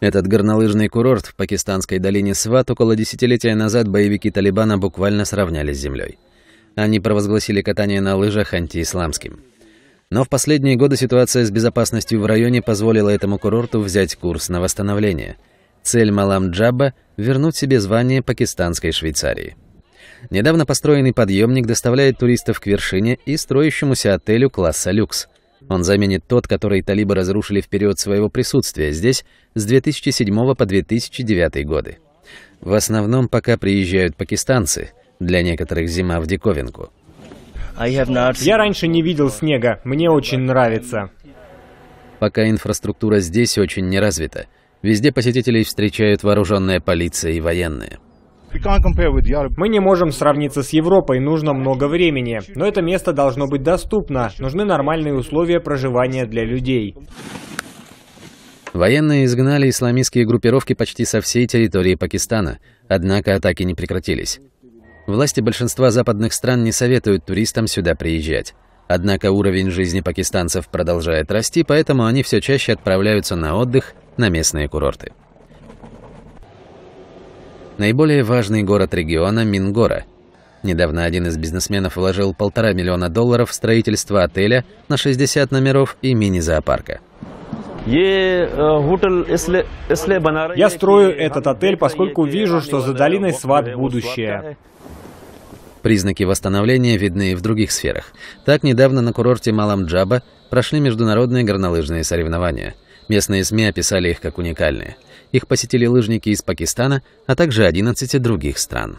Этот горнолыжный курорт в пакистанской долине Сват около десятилетия назад боевики Талибана буквально сравняли с землей. Они провозгласили катание на лыжах антиисламским. Но в последние годы ситуация с безопасностью в районе позволила этому курорту взять курс на восстановление. Цель Малам Джаба – вернуть себе звание пакистанской Швейцарии. Недавно построенный подъемник доставляет туристов к вершине и строящемуся отелю класса люкс – он заменит тот, который талибы разрушили в период своего присутствия здесь с 2007 по 2009 годы. В основном пока приезжают пакистанцы, для некоторых зима в диковинку. Я раньше не видел снега, мне очень нравится. Пока инфраструктура здесь очень не развита. Везде посетителей встречают вооруженная полиция и военные. Мы не можем сравниться с Европой, нужно много времени. Но это место должно быть доступно. Нужны нормальные условия проживания для людей. Военные изгнали исламистские группировки почти со всей территории Пакистана, однако атаки не прекратились. Власти большинства западных стран не советуют туристам сюда приезжать. Однако уровень жизни пакистанцев продолжает расти, поэтому они все чаще отправляются на отдых на местные курорты. Наиболее важный город региона – Мингора. Недавно один из бизнесменов вложил полтора миллиона долларов в строительство отеля на 60 номеров и мини-зоопарка. Я строю этот отель, поскольку вижу, что за долиной сват будущее. Признаки восстановления видны и в других сферах. Так, недавно на курорте Маламджаба прошли международные горнолыжные соревнования – Местные СМИ описали их как уникальные. Их посетили лыжники из Пакистана, а также 11 других стран.